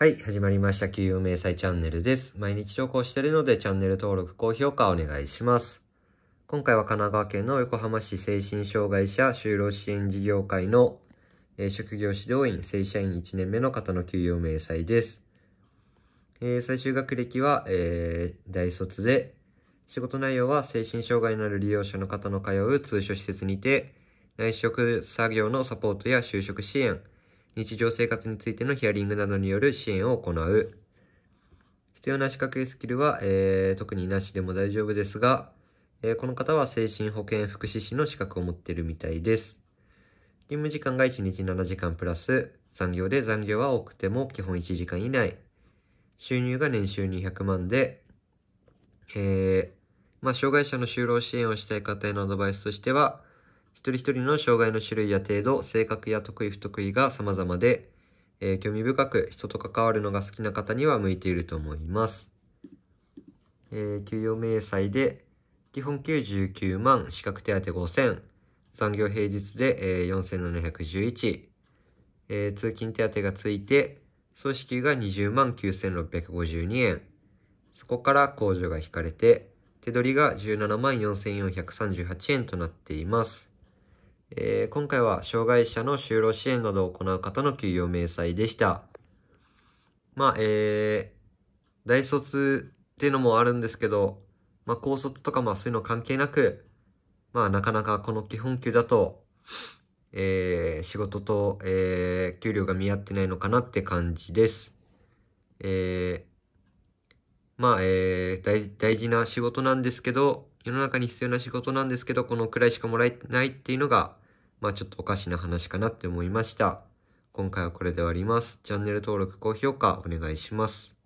はい、始まりました。給与明細チャンネルです。毎日投稿しているので、チャンネル登録、高評価お願いします。今回は神奈川県の横浜市精神障害者就労支援事業会の、えー、職業指導員、正社員1年目の方の給与明細です。えー、最終学歴は、えー、大卒で、仕事内容は精神障害のある利用者の方の通う通所施設にて、内職作業のサポートや就職支援、日常生活についてのヒアリングなどによる支援を行う。必要な資格やスキルは、えー、特になしでも大丈夫ですが、えー、この方は精神保健福祉士の資格を持っているみたいです。勤務時間が1日7時間プラス、残業で残業は多くても基本1時間以内。収入が年収200万で、えー、まあ、障害者の就労支援をしたい方へのアドバイスとしては、一人一人の障害の種類や程度、性格や得意不得意が様々で、えー、興味深く人と関わるのが好きな方には向いていると思います。えー、給与明細で、基本99万、資格手当5000、残業平日で、えー、4711、えー、通勤手当がついて、組織が20万9652円。そこから控除が引かれて、手取りが17万4438円となっています。えー、今回は障害者の就労支援などを行う方の給与明細でした。まあ、えー、大卒っていうのもあるんですけど、まあ、高卒とかまあそういうの関係なく、まあ、なかなかこの基本給だと、えー、仕事と、えー、給料が見合ってないのかなって感じです。えー、まあ、えー、大事な仕事なんですけど、世の中に必要な仕事なんですけど、このくらいしかもらえないっていうのが、まあちょっとおかしな話かなって思いました。今回はこれで終わります。チャンネル登録、高評価お願いします。